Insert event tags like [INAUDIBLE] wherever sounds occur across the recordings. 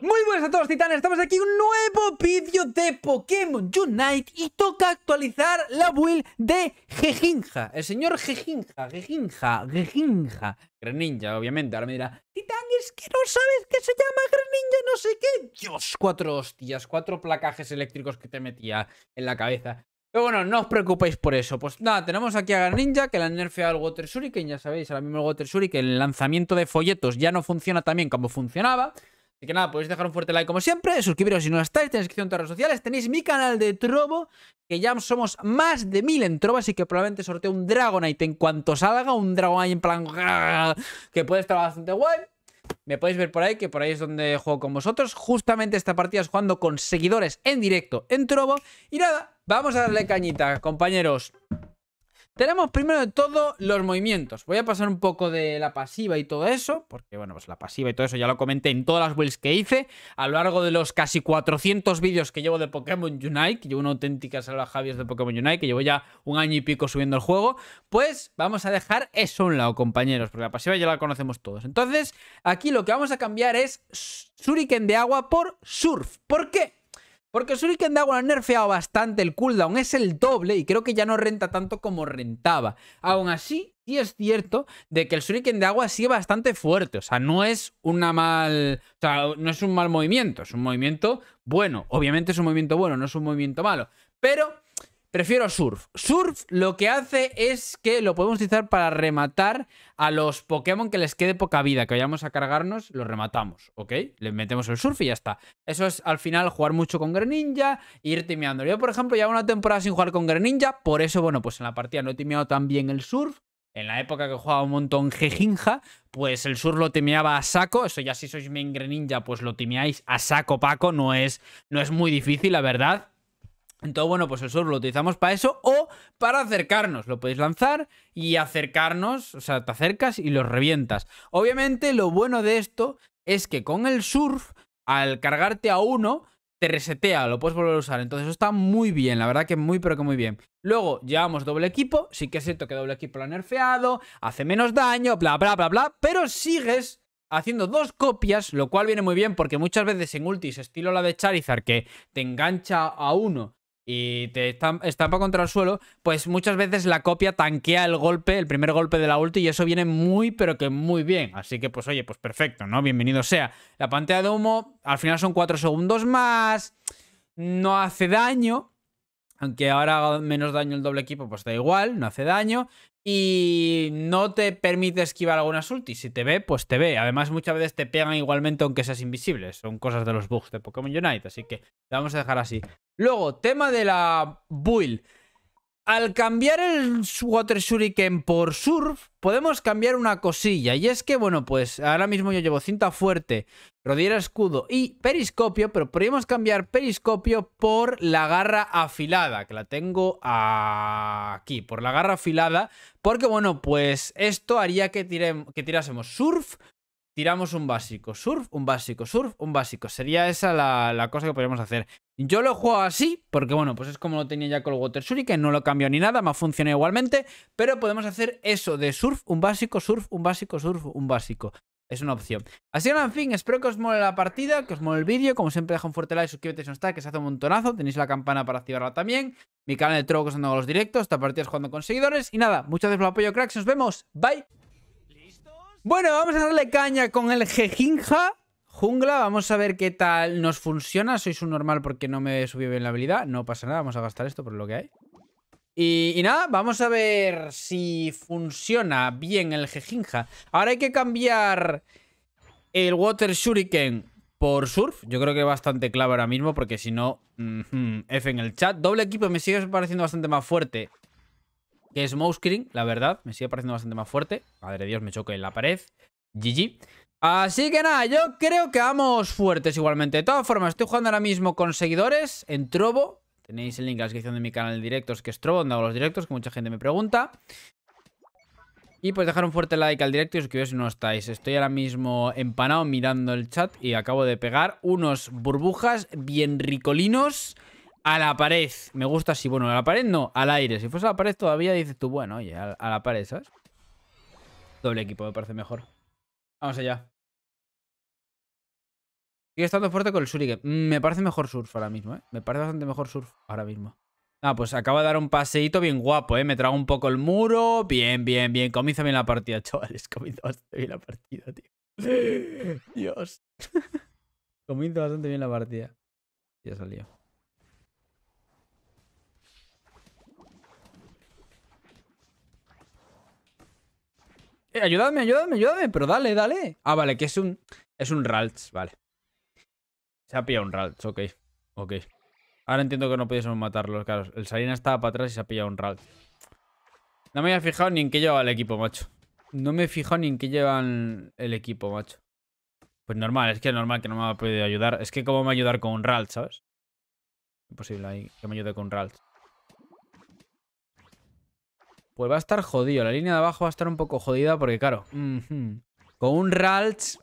Muy buenas a todos titanes, estamos aquí en un nuevo vídeo de Pokémon Unite y toca actualizar la build de Jejinja, el señor Gejinja, Gejinja, Gejinja. Greninja obviamente, ahora me dirá, Titán es que no sabes qué se llama Greninja no sé qué, Dios, cuatro hostias, cuatro placajes eléctricos que te metía en la cabeza, pero bueno, no os preocupéis por eso. Pues nada, tenemos aquí a Greninja, que la nerfea al Water Shuriken. Ya sabéis, ahora mismo el Water Shuriken, el lanzamiento de folletos ya no funciona tan bien como funcionaba. Así que nada, podéis dejar un fuerte like como siempre, suscribiros si no estáis, tenéis descripción en todas las redes sociales, tenéis mi canal de Trobo, que ya somos más de mil en Trobo, así que probablemente sorteo un Dragonite en cuanto salga, un Dragonite en plan... Ah", que puede estar bastante guay. Me podéis ver por ahí, que por ahí es donde juego con vosotros. Justamente esta partida es jugando con seguidores en directo en Trobo. Y nada, vamos a darle cañita, compañeros. Tenemos primero de todo los movimientos. Voy a pasar un poco de la pasiva y todo eso, porque bueno, pues la pasiva y todo eso ya lo comenté en todas las builds que hice a lo largo de los casi 400 vídeos que llevo de Pokémon Unite, que llevo una auténtica salva Javier de Pokémon Unite, que llevo ya un año y pico subiendo el juego, pues vamos a dejar eso a un lado, compañeros, porque la pasiva ya la conocemos todos. Entonces, aquí lo que vamos a cambiar es Shuriken de agua por Surf. ¿Por qué? Porque Shuriken agua ha nerfeado bastante el cooldown, es el doble y creo que ya no renta tanto como rentaba. Aún así, sí es cierto de que el Shuriken de agua sigue bastante fuerte, o sea, no es una mal, o sea, no es un mal movimiento, es un movimiento bueno, obviamente es un movimiento bueno, no es un movimiento malo, pero Prefiero surf. Surf lo que hace es que lo podemos utilizar para rematar a los Pokémon que les quede poca vida, que vayamos a cargarnos, lo rematamos, ¿ok? Le metemos el surf y ya está. Eso es al final jugar mucho con Greninja e ir timeando. Yo, por ejemplo, llevo una temporada sin jugar con Greninja, por eso, bueno, pues en la partida no he timeado tan bien el surf. En la época que jugaba un montón Jejinja, pues el surf lo timeaba a saco. Eso ya si sois main Greninja, pues lo timeáis a saco, Paco. No es, no es muy difícil, la verdad entonces, bueno, pues el surf lo utilizamos para eso o para acercarnos. Lo podéis lanzar y acercarnos, o sea, te acercas y los revientas. Obviamente, lo bueno de esto es que con el surf, al cargarte a uno, te resetea, lo puedes volver a usar. Entonces, eso está muy bien, la verdad que muy, pero que muy bien. Luego, llevamos doble equipo. Sí que es cierto que doble equipo lo ha nerfeado, hace menos daño, bla, bla, bla, bla, pero sigues haciendo dos copias, lo cual viene muy bien porque muchas veces en ultis, estilo la de Charizard, que te engancha a uno y te estampa contra el suelo, pues muchas veces la copia tanquea el golpe, el primer golpe de la ulti, y eso viene muy, pero que muy bien. Así que, pues oye, pues perfecto, ¿no? Bienvenido sea. La pantalla de humo, al final son 4 segundos más, no hace daño, aunque ahora haga menos daño el doble equipo, pues da igual, no hace daño y no te permite esquivar algunas y Si te ve, pues te ve. Además, muchas veces te pegan igualmente aunque seas invisible. Son cosas de los bugs de Pokémon Unite, así que la vamos a dejar así. Luego, tema de la build. Al cambiar el Water Shuriken por Surf, podemos cambiar una cosilla. Y es que, bueno, pues ahora mismo yo llevo cinta fuerte Rodiera escudo y periscopio, pero podríamos cambiar periscopio por la garra afilada, que la tengo aquí, por la garra afilada, porque bueno, pues esto haría que, que tirásemos surf, tiramos un básico, surf, un básico, surf, un básico. Sería esa la, cosa que podríamos hacer. Yo lo juego así, porque bueno, pues es como lo tenía ya con el Water que no lo cambio ni nada, me funcionado igualmente, pero podemos hacer eso de surf, un básico, surf, un básico, surf, un básico. Es una opción. Así que en fin, espero que os mole la partida, que os mole el vídeo. Como siempre, deja un fuerte like, suscríbete si no está, que se hace un montonazo. Tenéis la campana para activarla también. Mi canal de Trogo que os los directos, esta partida es jugando con seguidores. Y nada, muchas gracias por el apoyo, cracks. Nos vemos. Bye. ¿Listos? Bueno, vamos a darle caña con el Jejinja jungla. Vamos a ver qué tal nos funciona. Sois un normal porque no me subió bien la habilidad. No pasa nada, vamos a gastar esto por lo que hay. Y, nada, vamos a ver si funciona bien el Jejinja. Ahora hay que cambiar el Water Shuriken por Surf. Yo creo que es bastante clave ahora mismo porque si no... F en el chat. Doble equipo me sigue pareciendo bastante más fuerte que Smokescreen, la verdad. Me sigue pareciendo bastante más fuerte. Madre de Dios, me choque en la pared. GG. Así que nada, yo creo que vamos fuertes igualmente. De todas formas, estoy jugando ahora mismo con seguidores en Trobo. Tenéis el link en la descripción de mi canal de directos, que es Trobo, donde hago los directos, que mucha gente me pregunta. Y pues dejar un fuerte like al directo y suscribiros si no estáis. Estoy ahora mismo empanado mirando el chat y acabo de pegar unos burbujas bien ricolinos a la pared. Me gusta así, bueno, a la pared no, al aire. Si fuese a la pared todavía dices tú, bueno, oye, a la pared, ¿sabes? Doble equipo me parece mejor. Vamos allá. Sigue estando fuerte con el Shuriken. Me parece mejor surf ahora mismo, ¿eh? Me parece bastante mejor surf ahora mismo. Ah, pues acaba de dar un paseíto bien guapo, ¿eh? Me trago un poco el muro. Bien, bien, bien. Comienza bien la partida, [LAUGHS] chavales. Comienza bastante bien la partida, tío. [LAUGHS] Dios. [LAUGHS] Comienza bastante bien la partida. Ya salió. Eh, ayúdame, ayúdame, ayúdame. Pero dale, dale. Ah, vale, que es un... Es un Ralts, vale. Se ha pillado un Ralts, ok. Ok. Ahora entiendo que no pudiésemos matarlos, claro. El Salina estaba para atrás y se ha pillado un Ralts. No me había fijado ni en qué llevaba el equipo, macho. No me he fijado ni en qué llevan el equipo, macho. Pues normal, es que es normal que no me ha podido ayudar. Es que cómo me ayudar con un Ralts, ¿sabes? Imposible ahí que me ayude con un Ralts. Pues va a estar jodido. La línea de abajo va a estar un poco jodida porque, claro, con un Ralts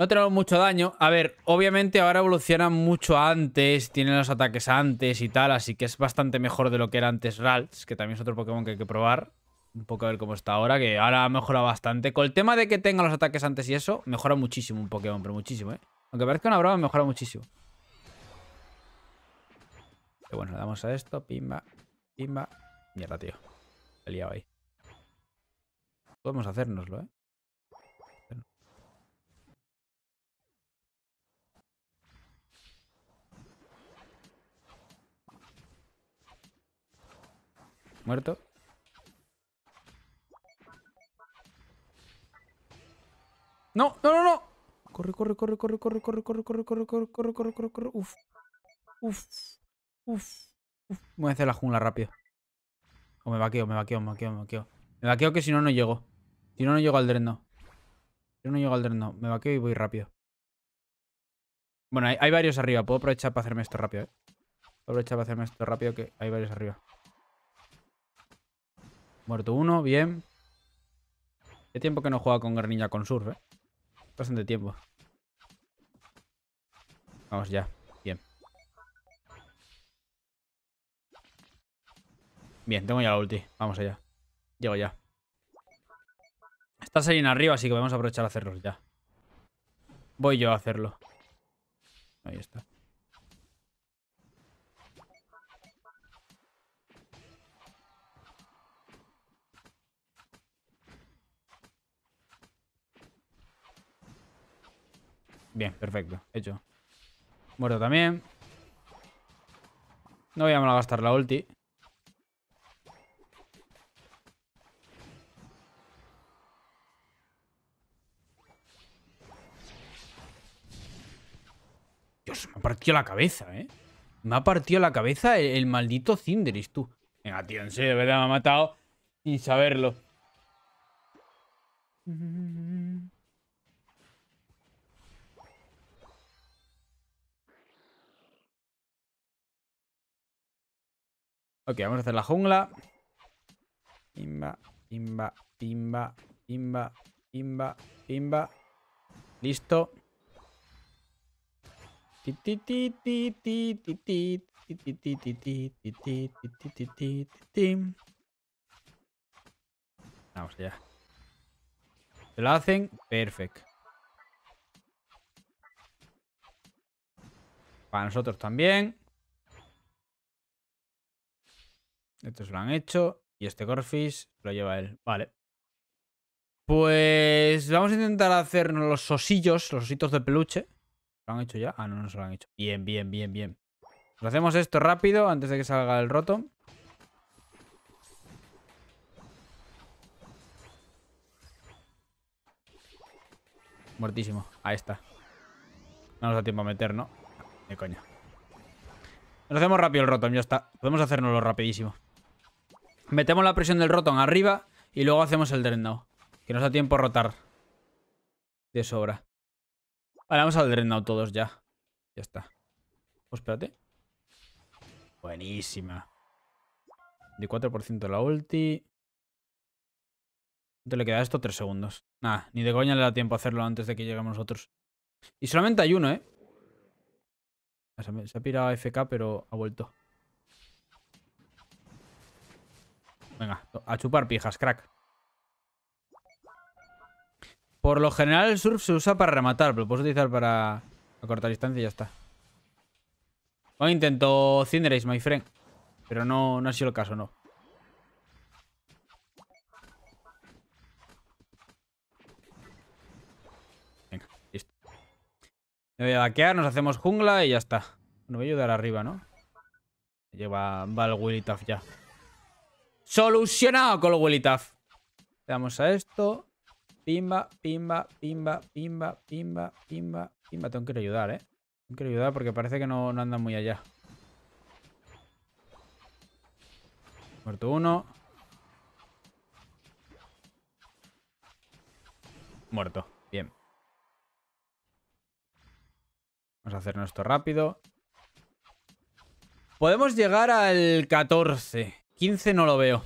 no tenemos mucho daño. A ver, obviamente ahora evoluciona mucho antes, Tiene los ataques antes y tal, así que es bastante mejor de lo que era antes Ralts, que también es otro Pokémon que hay que probar. Un poco a ver cómo está ahora, que ahora ha mejorado bastante. Con el tema de que tenga los ataques antes y eso, mejora muchísimo un Pokémon, pero muchísimo, ¿eh? Aunque parezca una broma, mejora muchísimo. Pero bueno, le damos a esto, pimba, pimba. Mierda, tío. ha liado ahí. Podemos hacérnoslo, ¿eh? Muerto. No, no, no, no. Corre, corre, corre, corre, corre, corre, corre, corre, corre, corre, corre, corre, corre, corre. Uf. Uf. Uf. Voy a hacer la jungla rápido. O me vaqueo, me vaqueo, me vaqueo, me vaqueo. Me vaqueo que si no, no llego. Si no, no llego al dreno. Si no, no llego al dreno. Me vaqueo y voy rápido. Bueno, hay, hay varios arriba. Puedo aprovechar para hacerme esto rápido, ¿eh? Puedo aprovechar para hacerme esto rápido que hay varios arriba. Muerto uno, bien. Qué tiempo que no juega con Garniña con Surf, ¿eh? Bastante tiempo. Vamos ya. Bien. Bien, tengo ya la ulti. Vamos allá. Llego ya. Está en arriba, así que vamos a aprovechar a hacerlos ya. Voy yo a hacerlo. Ahí está. Bien, perfecto. Hecho. Muerto también. No voy a mal gastar la ulti. Dios, me ha partido la cabeza, ¿eh? Me ha partido la cabeza el, maldito Cinderis, tú. Venga, tío, en serio, de verdad me ha matado sin saberlo. Ok, vamos a hacer la jungla. Pimba, pimba, pimba, pimba, pimba, pimba. Listo. Vamos allá. Se lo hacen, perfecto. Para nosotros también. Estos lo han hecho. Y este Gorfish lo lleva él. Vale. Pues vamos a intentar hacernos los osillos, los ositos de peluche. ¿Lo han hecho ya? Ah, no, no se lo han hecho. Bien, bien, bien, bien. hacemos esto rápido antes de que salga el roto. Muertísimo. Ahí está. No nos da tiempo a meter, ¿no? De coño Nos hacemos rápido el rotom, ya está. Podemos hacernoslo rapidísimo. Metemos la presión del rotón arriba y luego hacemos el Dreadnought. Que nos da tiempo a rotar. De sobra. Vale, vamos al Dreadnought todos ya. Ya está. Pues espérate. Buenísima. 24% la ulti. Te le queda esto 3 segundos. Nada, ni de coña le da tiempo a hacerlo antes de que lleguemos nosotros. Y solamente hay uno, ¿eh? Se ha pirado a FK, pero ha vuelto. Venga, a chupar pijas, crack. Por lo general el surf se usa para rematar, pero lo puedes utilizar para a cortar distancia y ya está. Bueno, intento Cinderace, my friend. Pero no, no ha sido el caso, no. Venga, listo. Me voy a vaquear, nos hacemos jungla y ya está. Me voy a ayudar arriba, ¿no? Lleva va el tough ya. Solucionado con el Willitaf. Le damos a esto. Pimba, pimba, pimba, pimba, pimba, pimba, pimba. Tengo que ayudar, ¿eh? Tengo que ayudar porque parece que no, no andan muy allá. Muerto uno. Muerto. Bien. Vamos a hacernos esto rápido. Podemos llegar al 14. 15 no lo veo.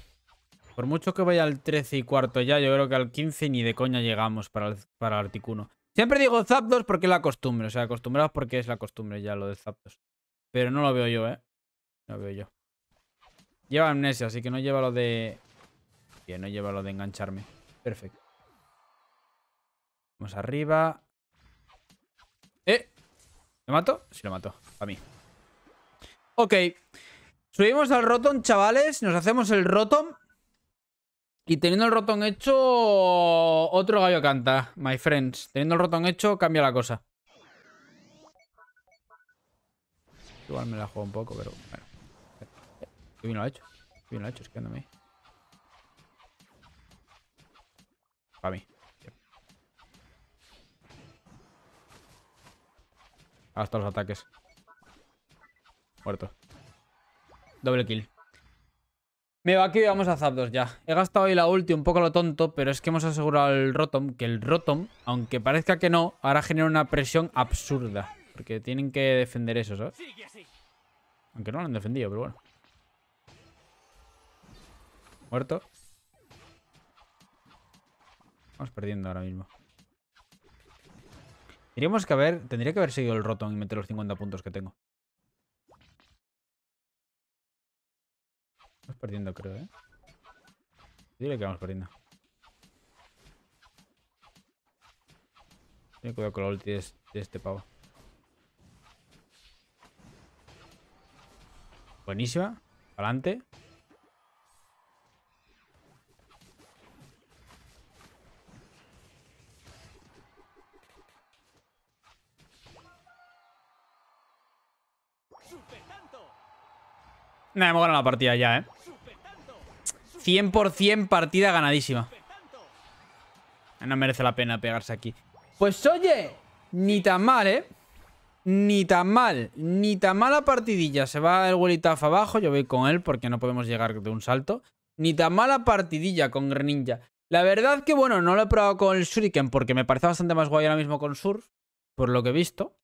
Por mucho que vaya al 13 y cuarto ya, yo creo que al 15 ni de coña llegamos para el, para Articuno. Siempre digo Zapdos porque es la costumbre. O sea, acostumbrados porque es la costumbre ya lo de Zapdos. Pero no lo veo yo, ¿eh? No lo veo yo. Lleva amnesia, así que no lleva lo de... Bien, no lleva lo de engancharme. Perfecto. Vamos arriba. ¡Eh! ¿Lo mato? Sí, lo mato. A mí. Ok. Subimos al Rotom, chavales. Nos hacemos el Rotom. Y teniendo el Rotom hecho, otro gallo canta, my friends. Teniendo el Rotom hecho, cambia la cosa. Igual me la juego un poco, pero bueno. Qué bien ha hecho. Qué bien hecho, es Para mí. Hasta los ataques. Muerto. Doble kill. Me va aquí y vamos a Zapdos ya. He gastado ahí la ulti un poco lo tonto, pero es que hemos asegurado al Rotom que el Rotom, aunque parezca que no, ahora genera una presión absurda. Porque tienen que defender eso, ¿sabes? Aunque no lo han defendido, pero bueno. Muerto. Vamos perdiendo ahora mismo. Diríamos que haber, tendría que haber seguido el Rotom y meter los 50 puntos que tengo. Vamos perdiendo, creo, ¿eh? Dile que vamos perdiendo. Ten cuidado con los ulti de este pavo. Buenísima. Adelante. Nada, hemos ganado la partida ya, ¿eh? 100% partida ganadísima. No merece la pena pegarse aquí. Pues oye, ni tan mal, ¿eh? Ni tan mal, ni tan mala partidilla. Se va el Welitaf abajo, yo voy con él porque no podemos llegar de un salto. Ni tan mala partidilla con Greninja. La verdad que, bueno, no lo he probado con el Shuriken porque me parece bastante más guay ahora mismo con Surf, por lo que he visto.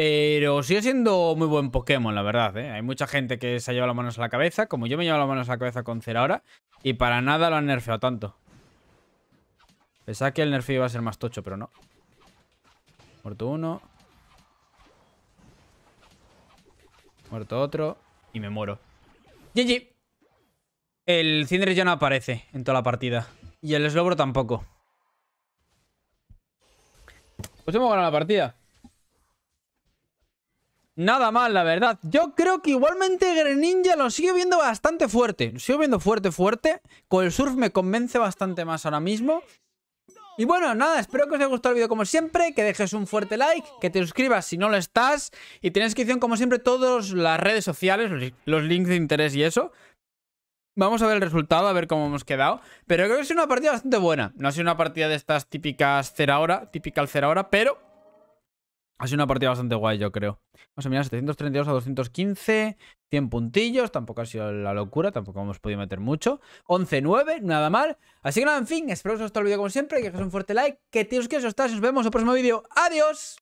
Pero sigue siendo muy buen Pokémon, la verdad. ¿eh? Hay mucha gente que se ha llevado las manos a la cabeza, como yo me llevado las manos a la cabeza con Cera ahora, y para nada lo han nerfeado tanto. Pensaba que el nerfeo iba a ser más tocho, pero no. Muerto uno. Muerto otro. Y me muero. GG. El Cinder ya no aparece en toda la partida. Y el slobro tampoco. Pues hemos ganado la partida. Nada mal, la verdad. Yo creo que igualmente Greninja lo sigue viendo bastante fuerte. Lo sigo viendo fuerte, fuerte. Con el surf me convence bastante más ahora mismo. Y bueno, nada, espero que os haya gustado el vídeo como siempre, que dejes un fuerte like, que te suscribas si no lo estás, y tienes que como siempre todas las redes sociales, los links de interés y eso. Vamos a ver el resultado, a ver cómo hemos quedado. Pero creo que es una partida bastante buena. No ha sido una partida de estas típicas cera hora, típica cera hora, pero ha sido una partida bastante guay, yo creo. Vamos a mirar 732 a 215, 100 puntillos, tampoco ha sido la locura, tampoco hemos podido meter mucho. 11-9, nada mal. Así que nada, en fin, espero que os haya gustado el vídeo como siempre, que os un fuerte like, que tíos que os estáis, nos vemos en el próximo vídeo. ¡Adiós!